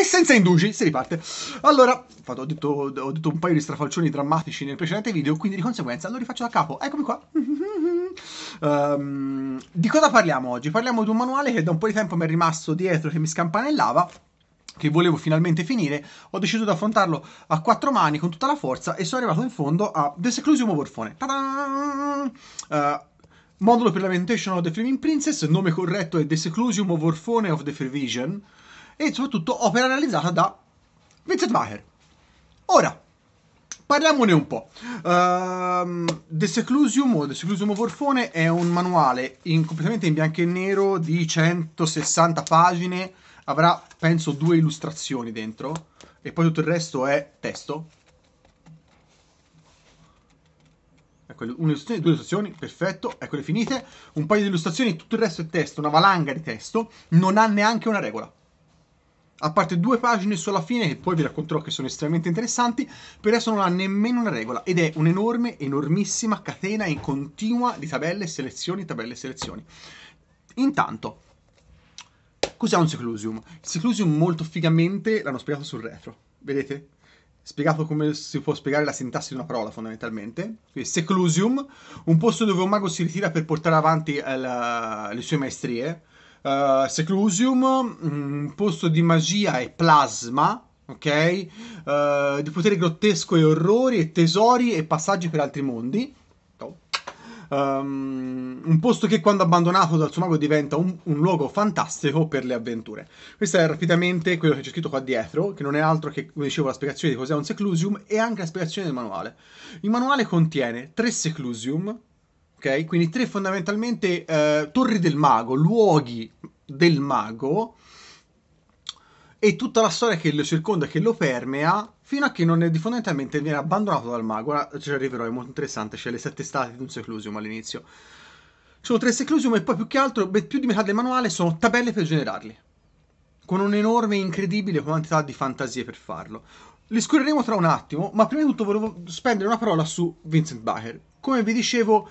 E senza indugi si riparte. Allora, ho detto, ho detto un paio di strafalcioni drammatici nel precedente video, quindi di conseguenza lo rifaccio da capo. Eccomi qua. um, di cosa parliamo oggi? Parliamo di un manuale che da un po' di tempo mi è rimasto dietro, che mi scampanellava che volevo finalmente finire, ho deciso di affrontarlo a quattro mani con tutta la forza e sono arrivato in fondo a The Seclusium Warfone. Uh, eh, modulo per Lamentation of the Flaming Princess, nome corretto è The Seclusium Warfone of the Free Vision e soprattutto opera realizzata da Vincent Maher. Ora, parliamone un po'. Uh, The Seclusium o The Seclusium Orfone è un manuale in, completamente in bianco e nero di 160 pagine, avrà penso due illustrazioni dentro e poi tutto il resto è testo. Ecco, un'illustrazione, due illustrazioni, perfetto, eccole finite, un paio di illustrazioni, tutto il resto è testo, una valanga di testo, non ha neanche una regola a parte due pagine sulla fine, che poi vi racconterò che sono estremamente interessanti, per adesso non ha nemmeno una regola ed è un'enorme, enormissima catena in continua di tabelle, selezioni, tabelle, selezioni. Intanto, cos'è un seclusium? Il seclusium molto figamente l'hanno spiegato sul retro, vedete? Spiegato come si può spiegare la sintassi di una parola fondamentalmente. Quindi seclusium, un posto dove un mago si ritira per portare avanti la, le sue maestrie, uh, Seclusium, un mm, posto di magia e plasma, ok? Uh, di potere grottesco e orrori e tesori e passaggi per altri mondi. Um, un posto che quando abbandonato dal suo mago diventa un, un, luogo fantastico per le avventure. Questo è rapidamente quello che c'è scritto qua dietro, che non è altro che, come dicevo, la spiegazione di cos'è un seclusium e anche la spiegazione del manuale. Il manuale contiene tre seclusium, ok? Quindi tre fondamentalmente eh, torri del mago, luoghi del mago e tutta la storia che lo circonda, che lo permea, fino a che non è fondamentalmente viene abbandonato dal mago. Ora ci arriverò, è molto interessante, c'è le sette stati di un seclusium all'inizio. sono tre seclusium e poi più che altro, più di metà del manuale sono tabelle per generarli, con un'enorme, incredibile quantità di fantasie per farlo. Li scorreremo tra un attimo, ma prima di tutto volevo spendere una parola su Vincent Bacher. Come vi dicevo,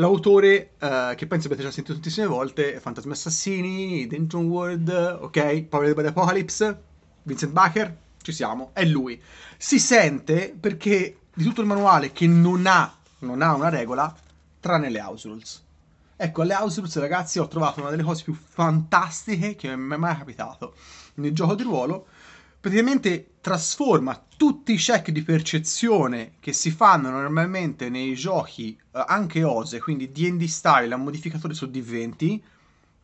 L'autore, eh, che penso abbiate già sentito tantissime volte, è Fantasmi Assassini, Denton World, ok, Power by the Apocalypse, Vincent Bacher, ci siamo, è lui. Si sente perché di tutto il manuale che non ha, non ha una regola, tranne le Households. Ecco, alle Households, ragazzi, ho trovato una delle cose più fantastiche che mi è mai capitato nel gioco di ruolo, praticamente trasforma tutti i check di percezione che si fanno normalmente nei giochi eh, anche OSE, quindi D&D style a modificatore su D20,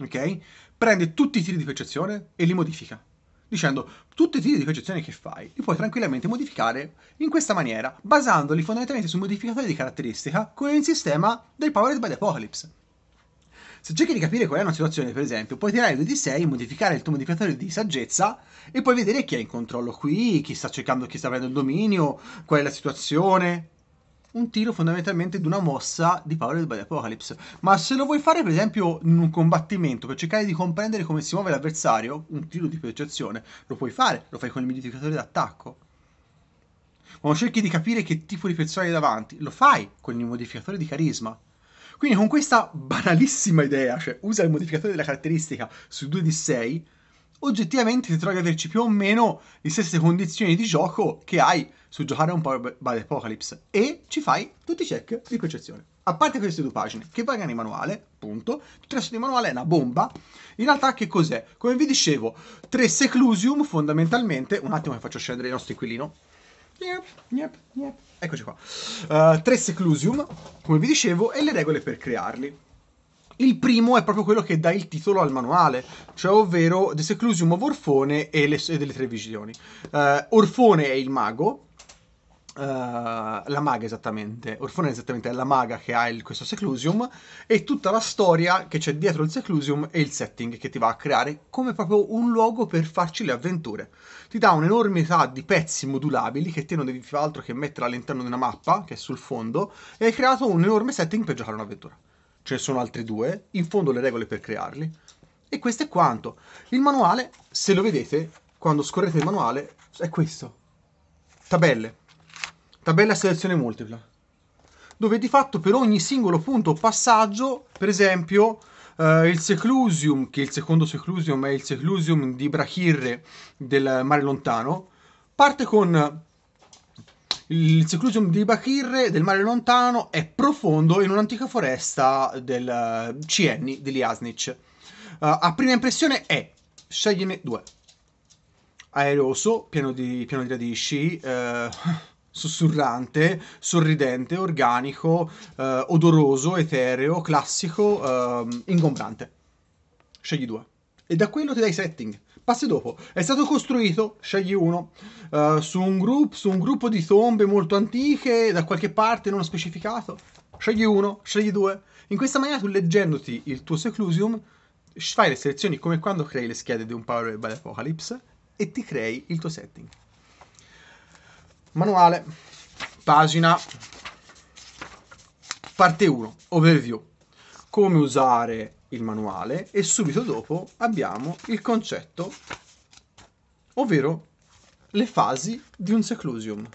ok? Prende tutti i tiri di percezione e li modifica dicendo tutti i tiri di percezione che fai li puoi tranquillamente modificare in questa maniera, basandoli fondamentalmente su modificatori di caratteristica con il sistema del Powered by the Apocalypse. Se cerchi di capire qual è una situazione, per esempio, puoi tirare 2d6, modificare il tuo modificatore di saggezza e puoi vedere chi è in controllo qui, chi sta cercando, chi sta prendendo il dominio, qual è la situazione. Un tiro fondamentalmente di una mossa di Power Paolo di Apocalypse. Ma se lo vuoi fare, per esempio, in un combattimento per cercare di comprendere come si muove l'avversario, un tiro di percezione, lo puoi fare, lo fai con il modificatore d'attacco quando cerchi di capire che tipo di persona hai davanti, lo fai con il modificatore di carisma. Quindi con questa banalissima idea, cioè usa il modificatore della caratteristica su 2 di 6 oggettivamente ti trovi ad averci più o meno le stesse condizioni di gioco che hai su giocare un po' by Apocalypse e ci fai tutti i check di percezione. A parte queste due pagine, che pagano in manuale, punto, il resto di manuale è una bomba. In realtà che cos'è? Come vi dicevo, tre seclusium fondamentalmente, un attimo che faccio scendere il nostro inquilino, Yep, yep, yep. Eccoci qua. Uh, eh, tre seclusium, come vi dicevo, e le regole per crearli. Il primo è proprio quello che dà il titolo al manuale, cioè ovvero The Seclusium of Orfone e, le, e delle tre visioni. Uh, Orfone è il mago, Uh, la maga esattamente, Orfone esattamente è la maga che ha il, questo seclusium e tutta la storia che c'è dietro il seclusium e il setting che ti va a creare come proprio un luogo per farci le avventure. Ti dà un'enormità di pezzi modulabili che te non devi fare altro che mettere all'interno di una mappa che è sul fondo e hai creato un enorme setting per giocare un'avventura. Ce ne sono altri due, in fondo le regole per crearli e questo è quanto. Il manuale, se lo vedete, quando scorrete il manuale, è questo. Tabelle, tabella selezione multipla, dove di fatto per ogni singolo punto o passaggio, per esempio eh, il seclusium, che il secondo seclusium è il seclusium di Brachirre del mare lontano, parte con il seclusium di Brachirre del mare lontano è profondo in un'antica foresta del eh, CN di Liasnic. Uh, eh, a prima impressione è scegliene due. Aeroso, pieno di, pieno di radici, uh, sussurrante, sorridente, organico, eh, odoroso, etereo, classico, eh, ingombrante. Scegli due. E da quello ti dai setting. Passi dopo. È stato costruito, scegli uno, eh, su, un group, su un gruppo di tombe molto antiche, da qualche parte non specificato. Scegli uno, scegli due. In questa maniera tu leggendoti il tuo seclusium fai le selezioni come quando crei le schede di un Power by Apocalypse e ti crei il tuo setting manuale, pagina, parte 1, overview, come usare il manuale e subito dopo abbiamo il concetto, ovvero le fasi di un seclusium.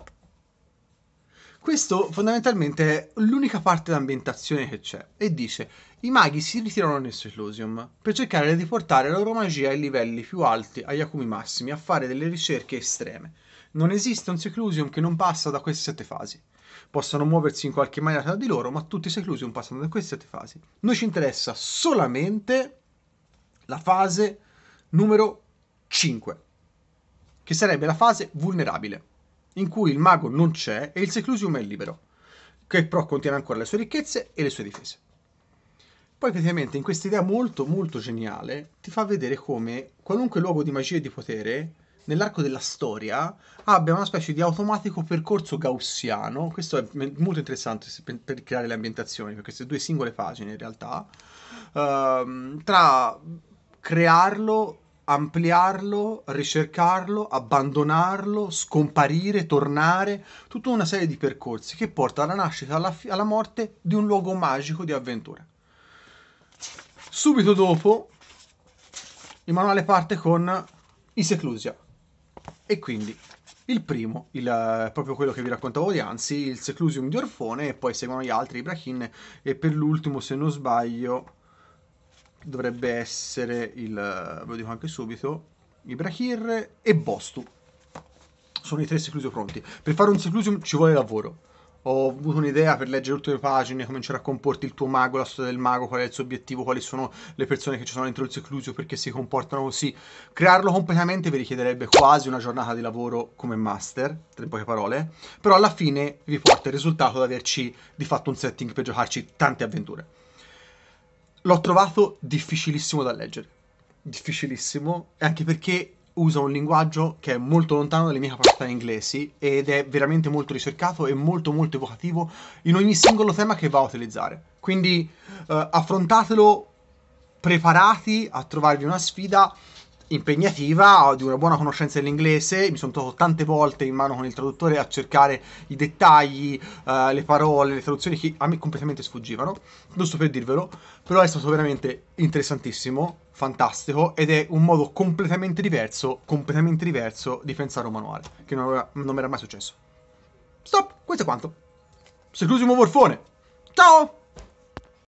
Questo fondamentalmente è l'unica parte d'ambientazione che c'è e dice i maghi si ritirano nel Seclosium per cercare di portare la loro magia ai livelli più alti, agli acumi massimi, a fare delle ricerche estreme. Non esiste un seclusium che non passa da queste sette fasi. Possono muoversi in qualche maniera tra di loro, ma tutti i seclusium passano da queste sette fasi. Noi ci interessa solamente la fase numero 5, che sarebbe la fase vulnerabile, in cui il mago non c'è e il seclusium è libero, che però contiene ancora le sue ricchezze e le sue difese. Poi praticamente in questa idea molto molto geniale ti fa vedere come qualunque luogo di magia e di potere nell'arco della storia abbia una specie di automatico percorso gaussiano. Questo è molto interessante per, creare le ambientazioni, per queste due singole pagine in realtà, ehm, tra crearlo, ampliarlo, ricercarlo, abbandonarlo, scomparire, tornare, tutta una serie di percorsi che porta alla nascita, alla, fi- alla morte di un luogo magico di avventura. Subito dopo il manuale parte con Iseclusia, e quindi il primo, il, eh, proprio quello che vi raccontavo di anzi, il Seclusium di Orfone, e poi seguono gli altri, Ibrahim e per l'ultimo, se non sbaglio, dovrebbe essere il, eh, ve lo dico anche subito, Ibrahim e Bostu. Sono i tre Seclusium pronti. Per fare un Seclusium ci vuole lavoro ho avuto un'idea per leggere tutte le pagine, cominciare a comporti il tuo mago, la storia del mago, qual è il suo obiettivo, quali sono le persone che ci sono dentro il seclusio, perché si comportano così. Crearlo completamente vi richiederebbe quasi una giornata di lavoro come master, tra poche parole, però alla fine vi porta il risultato di averci di fatto un setting per giocarci tante avventure. L'ho trovato difficilissimo da leggere, difficilissimo, anche perché usa un linguaggio che è molto lontano dalle mie capacità inglesi ed è veramente molto ricercato e molto molto evocativo in ogni singolo tema che va a utilizzare. Quindi eh, affrontatelo preparati a trovarvi una sfida impegnativa, ho di una buona conoscenza dell'inglese, mi sono trovato tante volte in mano con il traduttore a cercare i dettagli, uh, le parole, le traduzioni che a me completamente sfuggivano, giusto per dirvelo, però è stato veramente interessantissimo, fantastico ed è un modo completamente diverso, completamente diverso di pensare un manuale, che non, aveva, non mi era mai successo. Stop, questo è quanto. Seclusimo Morfone, ciao!